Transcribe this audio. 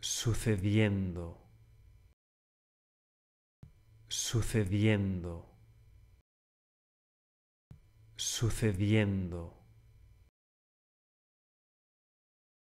sucediendo, sucediendo, sucediendo.